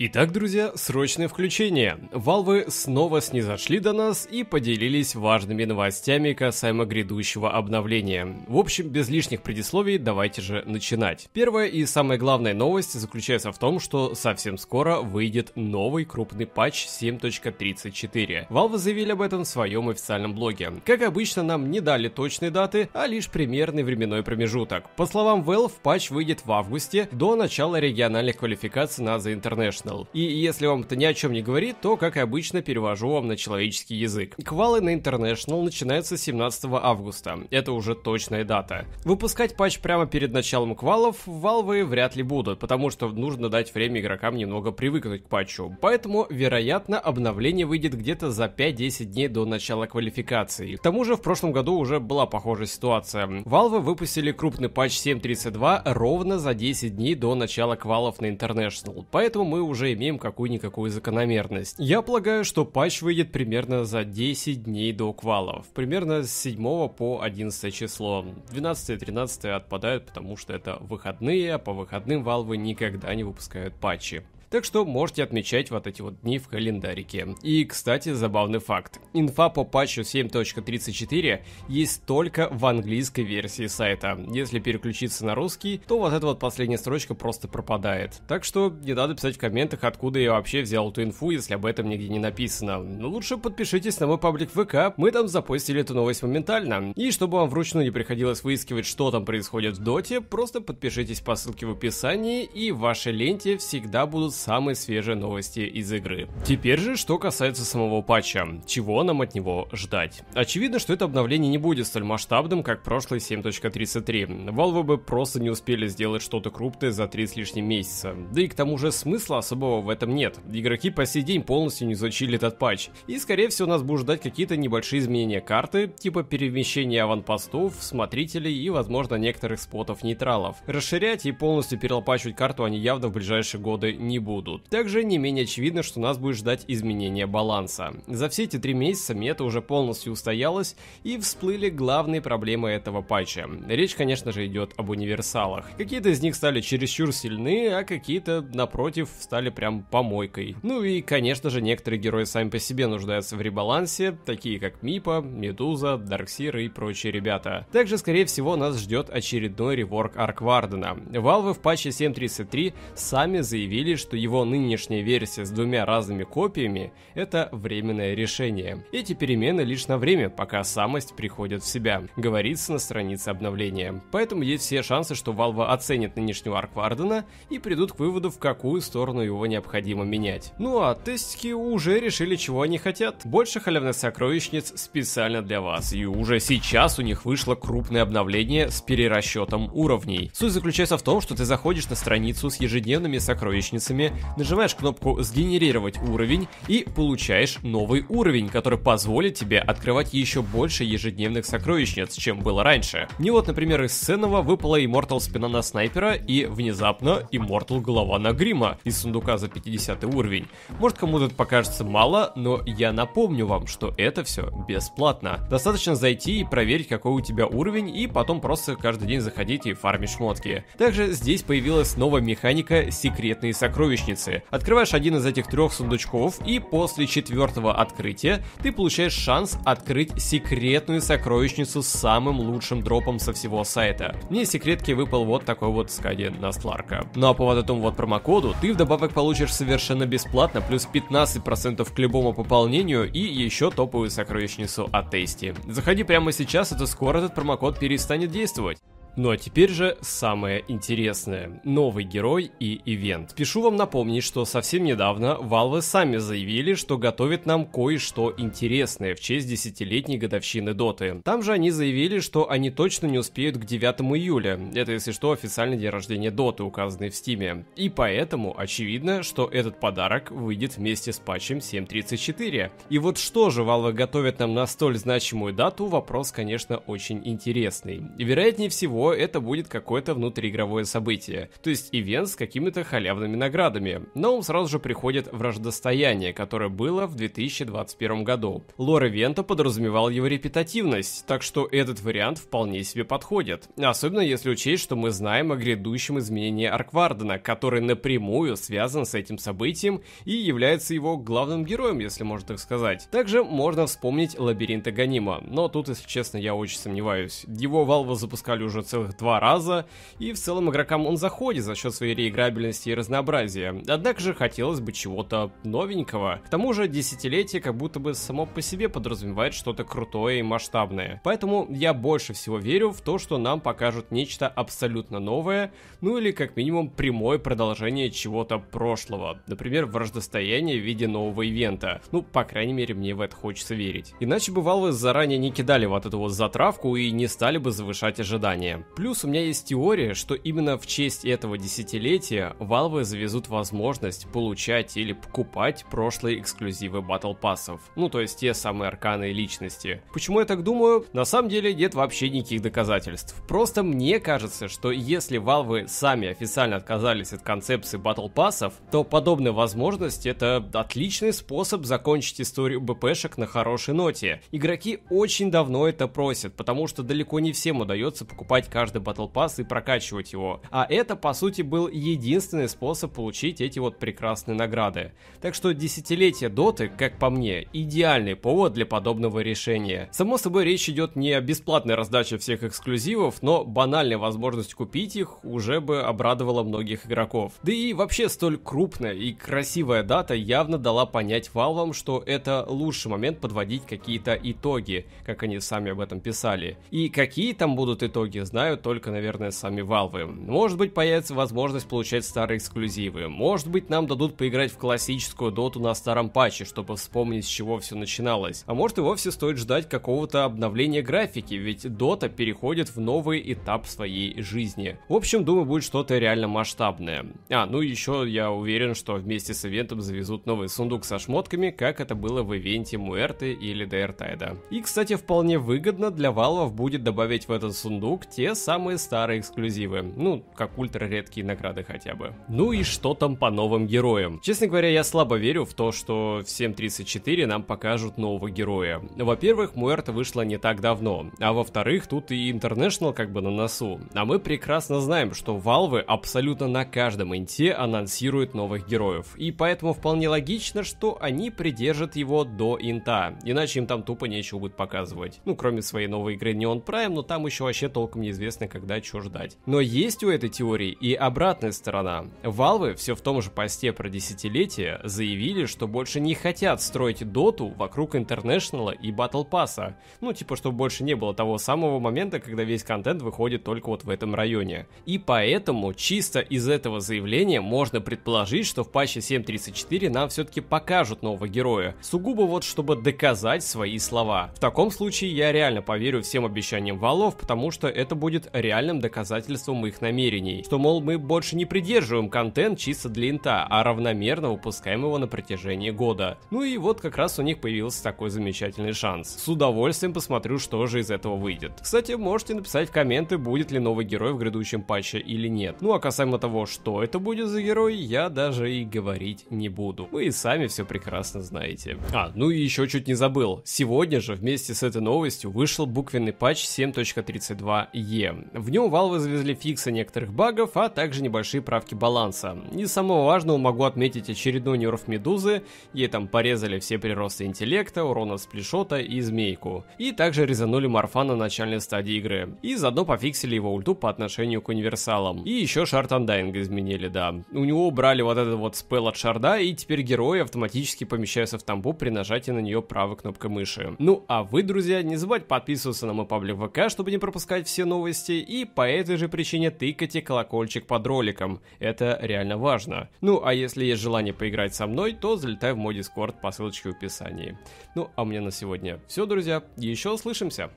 Итак, друзья, срочное включение. Валвы снова снизошли до нас и поделились важными новостями касаемо грядущего обновления. В общем, без лишних предисловий, давайте же начинать. Первая и самая главная новость заключается в том, что совсем скоро выйдет новый крупный патч 7.34. Valve заявили об этом в своем официальном блоге. Как обычно, нам не дали точные даты, а лишь примерный временной промежуток. По словам Valve, патч выйдет в августе до начала региональных квалификаций на The International International. И если вам это ни о чем не говорит, то, как обычно, перевожу вам на человеческий язык. Квалы на International начинаются 17 августа. Это уже точная дата. Выпускать патч прямо перед началом квалов Valve вряд ли будут, потому что нужно дать время игрокам немного привыкнуть к патчу. Поэтому, вероятно, обновление выйдет где-то за 5-10 дней до начала квалификации. К тому же, в прошлом году уже была похожая ситуация. Valve выпустили крупный патч 7.32 ровно за 10 дней до начала квалов на International, поэтому мы уже уже имеем какую-никакую закономерность. Я полагаю, что патч выйдет примерно за 10 дней до квалов, примерно с 7 по 11 число. 12 и 13 отпадают, потому что это выходные, а по выходным Valve никогда не выпускают патчи. Так что можете отмечать вот эти вот дни в календарике. И, кстати, забавный факт. Инфа по патчу 7.34 есть только в английской версии сайта. Если переключиться на русский, то вот эта вот последняя строчка просто пропадает. Так что не надо писать в комментах, откуда я вообще взял эту инфу, если об этом нигде не написано. Но ну, лучше подпишитесь на мой паблик ВК, мы там запостили эту новость моментально. И чтобы вам вручную не приходилось выискивать, что там происходит в доте, просто подпишитесь по ссылке в описании, и в вашей ленте всегда будут самые свежие новости из игры. Теперь же, что касается самого патча. Чего нам от него ждать? Очевидно, что это обновление не будет столь масштабным, как прошлый 7.33. Valve бы просто не успели сделать что-то крупное за 3 с лишним месяца. Да и к тому же смысла особого в этом нет. Игроки по сей день полностью не изучили этот патч. И скорее всего нас будут ждать какие-то небольшие изменения карты, типа перемещения аванпостов, смотрителей и возможно некоторых спотов нейтралов. Расширять и полностью перелопачивать карту они явно в ближайшие годы не будут будут. Также не менее очевидно, что нас будет ждать изменение баланса. За все эти три месяца мета уже полностью устоялась и всплыли главные проблемы этого патча. Речь, конечно же, идет об универсалах. Какие-то из них стали чересчур сильны, а какие-то, напротив, стали прям помойкой. Ну и, конечно же, некоторые герои сами по себе нуждаются в ребалансе, такие как Мипа, Медуза, Дарксир и прочие ребята. Также, скорее всего, нас ждет очередной реворк Арквардена. Валвы в патче 7.33 сами заявили, что его нынешняя версия с двумя разными копиями – это временное решение. Эти перемены лишь на время, пока самость приходит в себя, говорится на странице обновления. Поэтому есть все шансы, что Valve оценит нынешнюю арку Ардена и придут к выводу, в какую сторону его необходимо менять. Ну а тестики уже решили, чего они хотят. Больше халявных сокровищниц специально для вас. И уже сейчас у них вышло крупное обновление с перерасчетом уровней. Суть заключается в том, что ты заходишь на страницу с ежедневными сокровищницами, нажимаешь кнопку «Сгенерировать уровень» и получаешь новый уровень, который позволит тебе открывать еще больше ежедневных сокровищниц, чем было раньше. Мне вот, например, из ценного выпала Immortal спина на снайпера и внезапно Immortal голова на грима из сундука за 50 уровень. Может кому-то это покажется мало, но я напомню вам, что это все бесплатно. Достаточно зайти и проверить, какой у тебя уровень, и потом просто каждый день заходить и фармить шмотки. Также здесь появилась новая механика «Секретные сокровища» сокровищницы. Открываешь один из этих трех сундучков, и после четвертого открытия ты получаешь шанс открыть секретную сокровищницу с самым лучшим дропом со всего сайта. Мне из секретки выпал вот такой вот Скади Настларка. Ну а по вот этому вот промокоду ты вдобавок получишь совершенно бесплатно плюс 15% к любому пополнению и еще топовую сокровищницу от Тести. Заходи прямо сейчас, это скоро этот промокод перестанет действовать. Ну а теперь же самое интересное. Новый герой и ивент. Пишу вам напомнить, что совсем недавно Valve сами заявили, что готовит нам кое-что интересное в честь десятилетней годовщины Доты. Там же они заявили, что они точно не успеют к 9 июля. Это, если что, официальный день рождения Доты, указанный в Стиме. И поэтому очевидно, что этот подарок выйдет вместе с патчем 7.34. И вот что же Valve готовит нам на столь значимую дату, вопрос, конечно, очень интересный. Вероятнее всего, всего, это будет какое-то внутриигровое событие, то есть ивент с какими-то халявными наградами. Но сразу же приходит враждостояние, которое было в 2021 году. Лор ивента подразумевал его репетативность, так что этот вариант вполне себе подходит. Особенно если учесть, что мы знаем о грядущем изменении Арквардена, который напрямую связан с этим событием и является его главным героем, если можно так сказать. Также можно вспомнить Лабиринт Ганима, но тут, если честно, я очень сомневаюсь. Его Valve запускали уже целых два раза, и в целом игрокам он заходит за счет своей реиграбельности и разнообразия. Однако же хотелось бы чего-то новенького. К тому же десятилетие как будто бы само по себе подразумевает что-то крутое и масштабное. Поэтому я больше всего верю в то, что нам покажут нечто абсолютно новое, ну или как минимум прямое продолжение чего-то прошлого. Например, враждостояние в виде нового ивента. Ну, по крайней мере, мне в это хочется верить. Иначе бывало, вы заранее не кидали вот эту вот затравку и не стали бы завышать ожидания. Плюс у меня есть теория, что именно в честь этого десятилетия Valve завезут возможность получать или покупать прошлые эксклюзивы батл пассов. Ну, то есть те самые арканы личности. Почему я так думаю? На самом деле нет вообще никаких доказательств. Просто мне кажется, что если Valve сами официально отказались от концепции батл пассов, то подобная возможность это отличный способ закончить историю БПшек на хорошей ноте. Игроки очень давно это просят, потому что далеко не всем удается покупать покупать каждый Battle Pass и прокачивать его. А это, по сути, был единственный способ получить эти вот прекрасные награды. Так что десятилетие Доты, как по мне, идеальный повод для подобного решения. Само собой, речь идет не о бесплатной раздаче всех эксклюзивов, но банальная возможность купить их уже бы обрадовала многих игроков. Да и вообще столь крупная и красивая дата явно дала понять Valve, что это лучший момент подводить какие-то итоги, как они сами об этом писали. И какие там будут итоги, знать знают только, наверное, сами Valve. Может быть, появится возможность получать старые эксклюзивы. Может быть, нам дадут поиграть в классическую доту на старом патче, чтобы вспомнить, с чего все начиналось. А может и вовсе стоит ждать какого-то обновления графики, ведь дота переходит в новый этап своей жизни. В общем, думаю, будет что-то реально масштабное. А, ну еще я уверен, что вместе с ивентом завезут новый сундук со шмотками, как это было в ивенте Муэрты или Дейртайда. И, кстати, вполне выгодно для Valve будет добавить в этот сундук те две самые старые эксклюзивы. Ну, как ультра награды хотя бы. Ну и что там по новым героям? Честно говоря, я слабо верю в то, что в 7.34 нам покажут нового героя. Во-первых, Муэрта вышла не так давно, а во-вторых, тут и International как бы на носу. А мы прекрасно знаем, что Valve абсолютно на каждом инте анонсирует новых героев, и поэтому вполне логично, что они придержат его до инта, иначе им там тупо нечего будет показывать. Ну, кроме своей новой игры Neon Prime, но там еще вообще толком не известно, когда чего ждать. Но есть у этой теории и обратная сторона. Valve все в том же посте про десятилетие заявили, что больше не хотят строить доту вокруг International и Battle Pass. Ну, типа, чтобы больше не было того самого момента, когда весь контент выходит только вот в этом районе. И поэтому чисто из этого заявления можно предположить, что в патче 7.34 нам все-таки покажут нового героя. Сугубо вот, чтобы доказать свои слова. В таком случае я реально поверю всем обещаниям Valve, потому что это будет будет реальным доказательством их намерений, что, мол, мы больше не придерживаем контент чисто для инта, а равномерно выпускаем его на протяжении года. Ну и вот как раз у них появился такой замечательный шанс. С удовольствием посмотрю, что же из этого выйдет. Кстати, можете написать в комменты, будет ли новый герой в грядущем патче или нет. Ну а касаемо того, что это будет за герой, я даже и говорить не буду. Вы и сами все прекрасно знаете. А, ну и еще чуть не забыл. Сегодня же вместе с этой новостью вышел буквенный патч 7.32E. Е. В нем Valve завезли фиксы некоторых багов, а также небольшие правки баланса. Из самого важного могу отметить очередной нерв Медузы, ей там порезали все приросты интеллекта, урона сплешота и змейку. И также резанули Марфа на начальной стадии игры. И заодно пофиксили его ульту по отношению к универсалам. И еще Шарт Андайнга изменили, да. У него убрали вот этот вот спел от Шарда, и теперь герои автоматически помещаются в тамбу при нажатии на нее правой кнопкой мыши. Ну а вы, друзья, не забывайте подписываться на мой паблик ВК, чтобы не пропускать все новые новости и по этой же причине тыкайте колокольчик под роликом. Это реально важно. Ну, а если есть желание поиграть со мной, то залетай в мой дискорд по ссылочке в описании. Ну, а у меня на сегодня все, друзья. Еще услышимся!